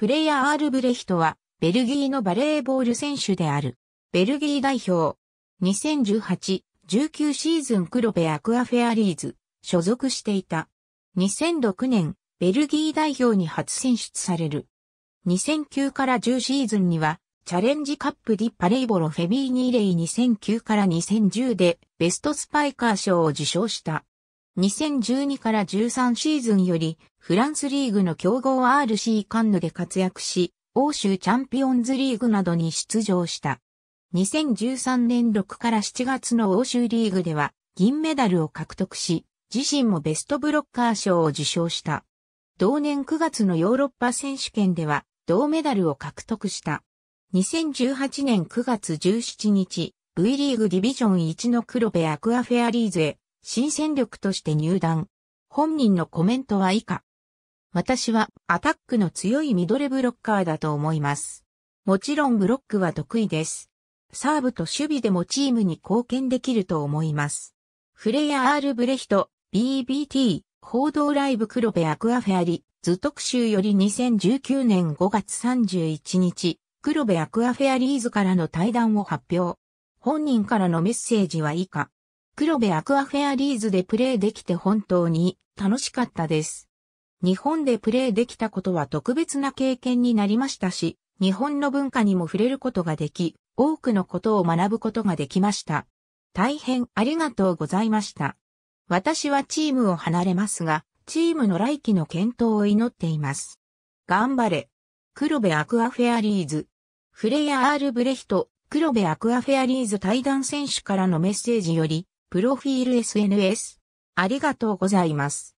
フレイア・アールブレヒトは、ベルギーのバレーボール選手である。ベルギー代表。2018、19シーズン黒部アクアフェアリーズ、所属していた。2006年、ベルギー代表に初選出される。2009から10シーズンには、チャレンジカップディ・パレイボロ・フェビーニーレイ2009から2010でベストスパイカー賞を受賞した。2012から13シーズンより、フランスリーグの強豪 RC カンヌで活躍し、欧州チャンピオンズリーグなどに出場した。2013年6から7月の欧州リーグでは、銀メダルを獲得し、自身もベストブロッカー賞を受賞した。同年9月のヨーロッパ選手権では、銅メダルを獲得した。2018年9月17日、V リーグディビジョン1の黒部アクアフェアリーズへ新戦力として入団。本人のコメントは以下。私はアタックの強いミドルブロッカーだと思います。もちろんブロックは得意です。サーブと守備でもチームに貢献できると思います。フレイヤー・アール・ブレヒト、BBT、報道ライブ黒部アクアフェアリ、図特集より2019年5月31日、黒部アクアフェアリーズからの対談を発表。本人からのメッセージは以下。黒部アクアフェアリーズでプレーできて本当に楽しかったです。日本でプレーできたことは特別な経験になりましたし、日本の文化にも触れることができ、多くのことを学ぶことができました。大変ありがとうございました。私はチームを離れますが、チームの来期の検討を祈っています。頑張れ。黒部アクアフェアリーズ。フレア・アール・ブレヒト、黒部アクアフェアリーズ対談選手からのメッセージより、プロフィール SNS。ありがとうございます。